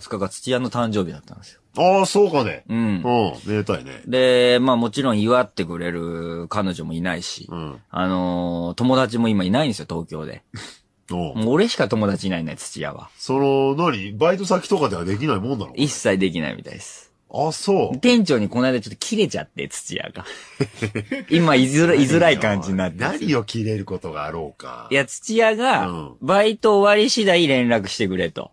20日が土屋の誕生日だったんですよ。ああ、そうかね。うん。うん。めでたいね。で、まあもちろん祝ってくれる彼女もいないし、うん。あのー友達も今いないんですよ、東京で。おうもう俺しか友達いないね、土屋は。その、何バイト先とかではできないもんだろ一切できないみたいです。あ、そう。店長にこの間ちょっと切れちゃって、土屋が。今、居づら、いづらい感じになって何を切れることがあろうか。いや、土屋がバイト終わり次第連絡してくれと。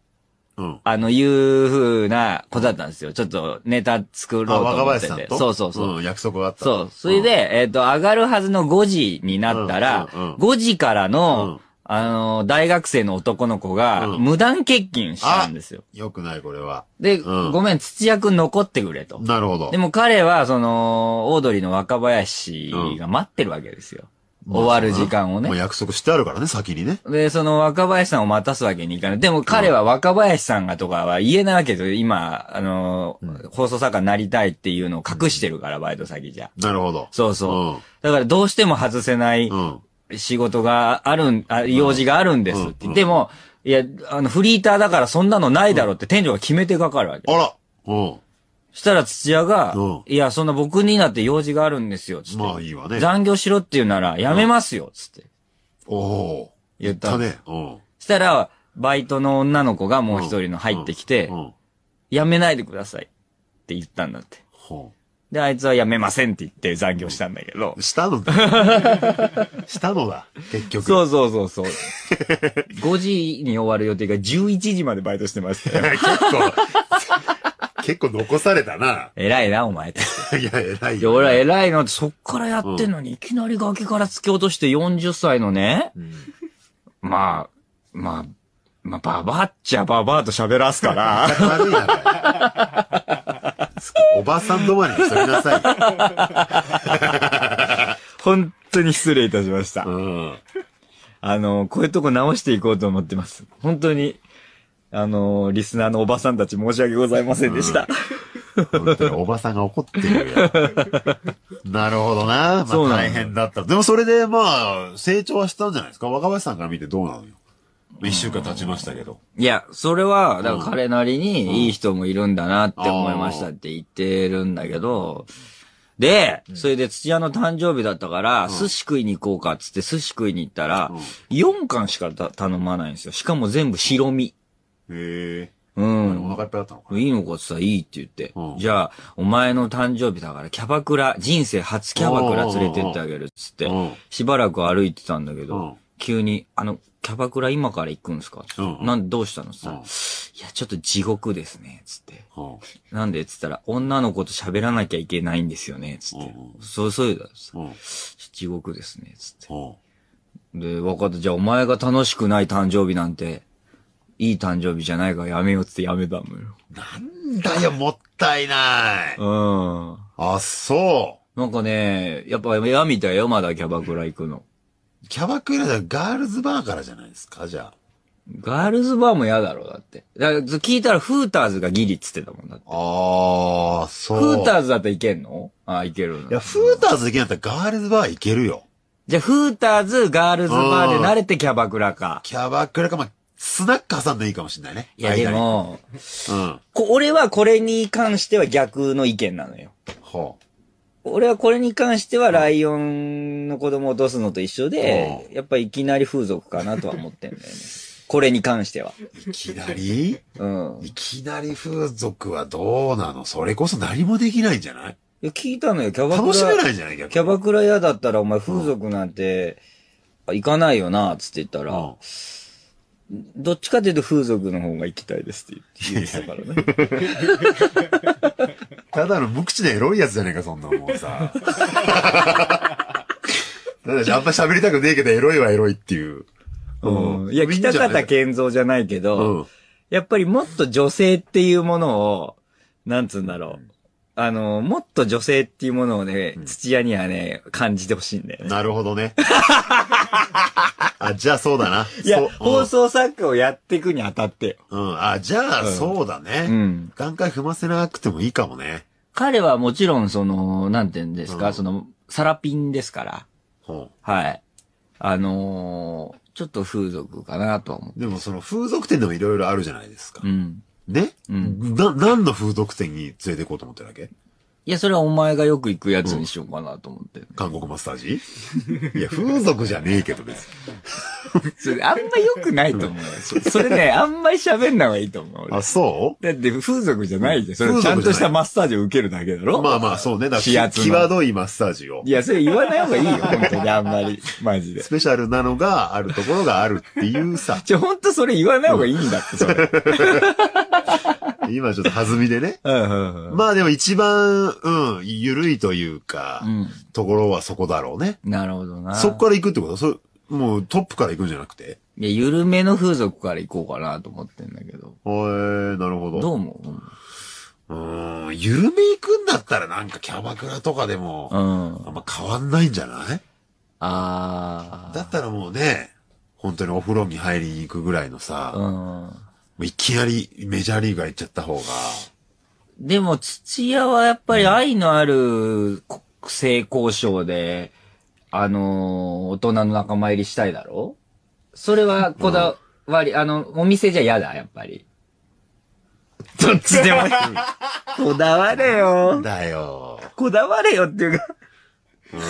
あの、いうふうなことだったんですよ。ちょっとネタ作ろうと思ってて。若林さんそうそうそう。うん、約束があった。そう。それで、うん、えっ、ー、と、上がるはずの5時になったら、うんうんうん、5時からの、あの、大学生の男の子が、無断欠勤したんですよ。よくない、これは。で、ごめん、土屋くん残ってくれと。なるほど。でも彼は、その、オードリーの若林が待ってるわけですよ。終わる時間をね。約束してあるからね、先にね。で、その若林さんを待たすわけにいかない。でも彼は若林さんがとかは言えないわけですよ。今、あのうん、放送作家になりたいっていうのを隠してるから、バイト先じゃ。なるほど。そうそう。うん、だからどうしても外せない仕事があるん、あ用事があるんですって。うん、でも、いや、あの、フリーターだからそんなのないだろうって店長が決めてかかるわけ。あら。うん。したら土屋が、うんいや、そんな僕になって用事があるんですよ、つって。まあいいわね。残業しろって言うなら、やめますよ、つっておおー。言った。ね。うん。したら、バイトの女の子がもう一人の入ってきて、うん。やめないでくださいって言ったんだって。ほで、あいつはやめませんって言って残業したんだけどう。。したのだ。したのだ。結局。そうそうそうそう。5 時に終わる予定が11時までバイトしてました 結構、結構残されたな。偉いな、お前って。いや、偉い。いや、俺は偉いのって、そっからやってんのに、いきなり崖から突き落として40歳のね、うん、まあ、まあ、まあ、ばばっちゃばばと喋らすから。おばさん止まりにしとなさい。本当に失礼いたしました。うん、あの、こういうとこ直していこうと思ってます。本当に。あのー、リスナーのおばさんたち申し訳ございませんでした。本当におばさんが怒ってるよ。なるほどな。まあ、そうなん大変だった。でもそれでまあ、成長はしたんじゃないですか若林さんから見てどうなのよ。一週間経ちましたけど。いや、それは、だから彼なりにいい人もいるんだなって思いましたって言ってるんだけど、で、それで土屋の誕生日だったから、寿司食いに行こうかっつって寿司食いに行ったら、4巻しか頼まないんですよ。しかも全部白身。へえ。うん。お腹いっぱいだったのかいいのかってさ、いいって言って。うん、じゃあ、お前の誕生日だから、キャバクラ、人生初キャバクラ連れてってあげるっつって、しばらく歩いてたんだけど、急に、あの、キャバクラ今から行くんですか、うんうん、なんでどうしたのさ、うん、いや、ちょっと地獄ですね、つって。うん、なんでつったら、女の子と喋らなきゃいけないんですよね、つって。うんそう、そういうだ、うん、地獄ですね、つって。で、分かった。じゃあお前が楽しくない誕生日なんて、いい誕生日じゃないからやめようってやめたのよ。なんだよ、もったいない。うん。あ、そう。なんかね、やっぱ嫌みたいよ、まだキャバクラ行くの。キャバクラだ、ガールズバーからじゃないですか、じゃガールズバーも嫌だろ、だって。だから聞いたらフーターズがギリっつってたもんだって。あ。ああそう。フーターズだったらいけんのああ、いけるいや、フーターズ行けんだったらガールズバーいけるよ。じゃあ、フーターズ、ガールズバーで慣れてキャバクラか。キャバクラか、まあ、スナック挟んでいいかもしんないね。いや、でも、うん。俺はこれに関しては逆の意見なのよ。はあ、俺はこれに関してはライオンの子供を落とすのと一緒で、やっぱいきなり風俗かなとは思ってんだよね。これに関しては。いきなりうん。いきなり風俗はどうなのそれこそ何もできないんじゃないいや、聞いたのよ、キャバクラ。楽しめないじゃないキャバクラ嫌だったらお前風俗なんて、行かないよな、つって言ったら、うんどっちかというと風俗の方が行きたいですって言ってたからね。ただの無口でエロいやつじゃねえか、そんなもんさ。ただし、あんま喋りたくねえけど、エロいはエロいっていう。うん。いや、北方健三じゃないけど、うん、やっぱりもっと女性っていうものを、なんつうんだろう。あの、もっと女性っていうものをね、土屋にはね、感じてほしいんだよね。なるほどね。あ、じゃあそうだな。いや、放送作家をやっていくにあたってよ。うん。あ、じゃあ、そうだね。うん。段階踏ませなくてもいいかもね。彼はもちろん、その、なんて言うんですか、うん、その、サラピンですから。ほう。はい。あのー、ちょっと風俗かなと思思う。でもその風俗店でもいろいろあるじゃないですか。うん。ね、うん、な、何の風俗店に連れて行こうと思ってるわけいや、それはお前がよく行くやつにしようかなと思って。韓国マッサージいや、風俗じゃねえけどです。それあんま良くないと思うよ。そそれね、あんまり喋んない方がいいと思う。あ、そうだって風俗じゃないじゃん。それ風ちゃん俗としたマッサージを受けるだけだうろまあまあ、そうね。だから指圧どいマッサージをい。や、それ言わない方がいいよ、本当にあんまり。マジで。スペシャルなのがあるところがあるっていうさ。ちょ、ほんとそれ言わない方がいいんだって、それ。今ちょっと弾みでね。まあでも一番、うん、緩いというか、うんところはそこだろうね。なるほどな。そこから行くってことそもうトップから行くんじゃなくていや、緩めの風俗から行こうかなと思ってんだけど。へえなるほど。どう思ううん、緩め行くんだったらなんかキャバクラとかでも、うん。あんま変わんないんじゃないあだったらもうね、本当にお風呂に入りに行くぐらいのさ、うん。いきなりメジャーリーガー行っちゃった方が。でも、土屋はやっぱり愛のある性交渉で、あのー、大人の仲間入りしたいだろそれはこだわり、うん、あの、お店じゃ嫌だ、やっぱり。どっちでもいい。こだわれよ。だよ。こだわれよっていうかうん。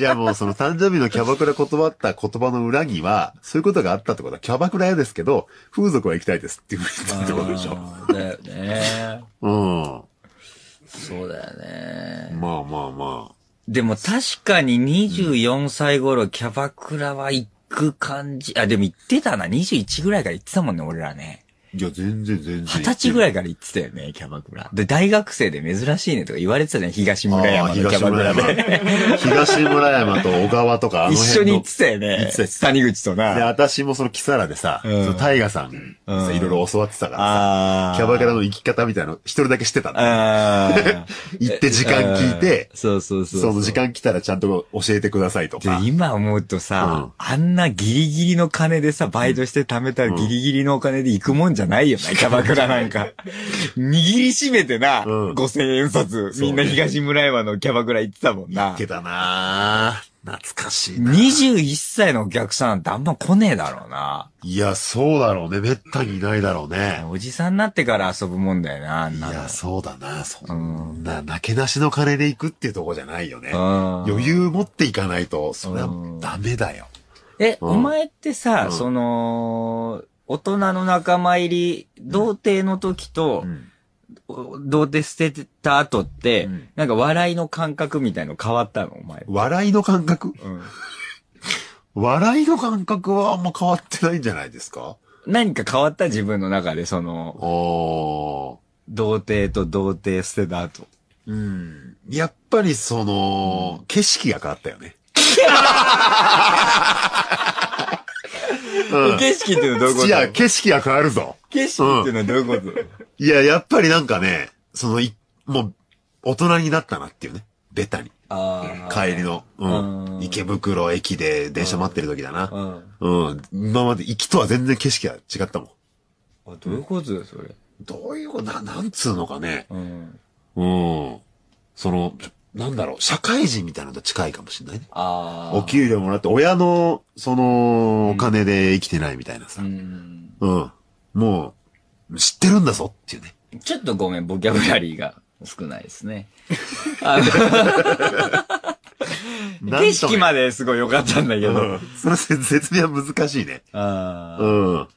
じゃあもうその誕生日のキャバクラ断った言葉の裏には、そういうことがあったってことは、キャバクラ嫌ですけど、風俗は行きたいですっていうふうに言ったってことでしょ。だよね。うん。そうだよね。まあまあまあ。でも確かに24歳頃キャバクラは行く感じ。あ、でも行ってたな。21ぐらいから行ってたもんね、俺らね。いや、全然全然。二十歳ぐらいから行ってたよね、キャバクラ。で、大学生で珍しいねとか言われてたじゃん、東村山のキャバクラで。東村山と小川とか、あの一緒に行ってたよね。谷口とな。で、私もそのキサラでさ、うん、そのタイガさんいろいろ教わってたからさ、キャバクラの行き方みたいなの一人だけしてた 行って時間聞いて、そうそうそう。その時間来たらちゃんと教えてくださいとか。今思うとさ、うん、あんなギリギリの金でさ、バイトして貯めたらギリギリのお金で行くもんじゃじゃないよな、キャバクラなんか。握りしめてな、うん五千円札、みんな東村山のキャバクラ行ってたもんな。けたなぁ懐かしいな。21歳のお客さんってあんま来ねえだろうな。いや、そうだろうね。めったにいないだろうね。おじさんになってから遊ぶもんだよな、あんいなのや、そうだな。そんな、なけなしの金で行くっていうとこじゃないよね。うん余裕持っていかないと、それはダメだよ。え、うんお前ってさ、うんその、大人の仲間入り、童貞の時と、童貞捨てた後って、うん、なんか笑いの感覚みたいの変わったのお前。笑いの感覚、うん、笑いの感覚はあんま変わってないんじゃないですか何か変わった自分の中で、その、童貞と童貞捨てた後。うん。やっぱりその、うん、景色が変わったよね。景色っていうのはどういうこといや、景色が変わるぞ。景色っていうのはどういうこと、いや、やっぱりなんかね、そのもう、大人になったなっていうね。ベタに。帰りの。うん池袋駅で電車待ってる時だな。うん。うん。今まで行きとは全然景色が違ったもん。あ、どういうことだそれ。どういうことな、なんつうのかね。うん。うん。その、なんだろう、社会人みたいなのと近いかもしれないね。ああ。お給料もらって、親の、その、お金で生きてないみたいなさ。うん。うん。もう、知ってるんだぞっていうね。ちょっとごめん、ボキャブラリーが少ないですね。景色まですごい良かったんだけど。うん、その説明は難しいね。ああ。うん。